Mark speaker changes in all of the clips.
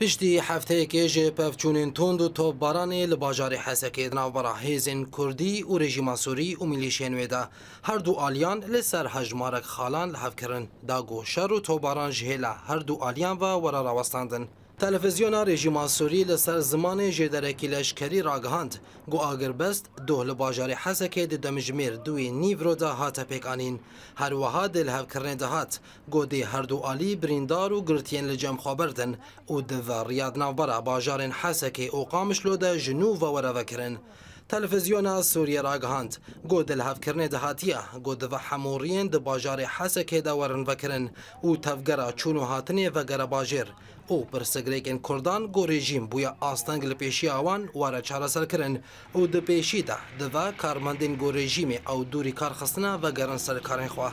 Speaker 1: پشتی هەفتەیەکێ ژێ پەفچوونین تند و تۆپبارانێ لە باژاری حەسەکێ ناوبەرا هێزن کوردی و رژیما سووری و میلیشێنوێدا هەردوو ئالیان لەسەر هەژمارەك خاڵان لە هەفکردن داگۆشەر و تۆباران ژهێ لە هەردوو ئالیان بە وەرە ڕاوەستاندن. تلویزیونا رژیما سوری لە سەر zimanê jêderekî leşkerî ragihand gu agirbest doh li bajarê hesekê di demijmêr duyê nîvro de hate pêkanîn herwiha dê li hevkirinê de hat godê herdu alî birîndar û girtiyên li cemxwaber din û divê riyadnavbera bajarên hesekê û qamişlo de ji nû ve were vekirin تەلڤزیۆنا سووریە راگەهاند گۆ دەلهاافکردنێ دەهاتیە گۆ دەڤە هەموڕیێن دە باژارێ حەسەکێدا وەرنڤەکردن و تەفگەرە چوون و هاتنێ ڤەگەرە باژێر ئەو پرسەگرێکن کوردان گۆ رێژیم بووە ئاستەنگ لە پێشی ئەوان وارە چارەسەرکردن و دەپێشیدا دەڤە کارمەندین گۆ رێژیمی ئەو دووری کارخستنە ڤەگەرن سەرکارێن خوا.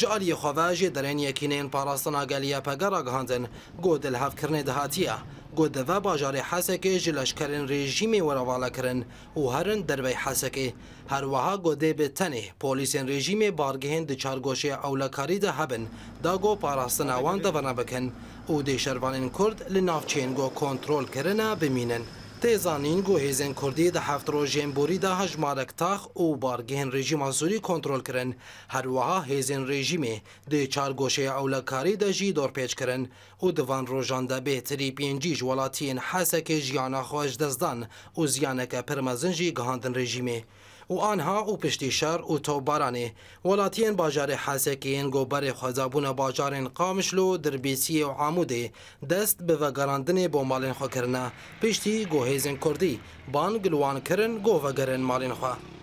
Speaker 1: ji aliyê xwavaj jê derên yekînên parastina geliya pege ragihandin got dil hevkirnê dihatiye گودوه باجار حسکه جلشکرین رژیم ورواله کرن و هرن دروی حسکه هر وها گوده به تنه پولیسین رژیم بارگهن ده چارگوشه اولکاری ده هبن دا گو پاراستن اوان ده ونه بکن او ده شروانین کرد لنافچین گو کنترول کرنه بمینن ته زانین گوهیزن کردی ده هفت رو جنبوری ده هج مارکتاخ او بارگهن رژیم سوری کنترول کرن هر وها هیزن رژیمه ده چار گوشه اولکاری ده جی دور پیچ کرن او دوان روژان ده بهتری پینجی جولاتین حسک جیانا خوش دزدان او زیانک پرمزن جی گهاندن رژیمه و آنها او پشتی شر و توبارانه ولاتین باجار حسکین گوبر خوزابون باجارین قامشلو دربیسی و عاموده دست به وگراندن با مالین خو کرنه پشتی گوهیزن کردی بان گلوان کرن گوه مالین خواه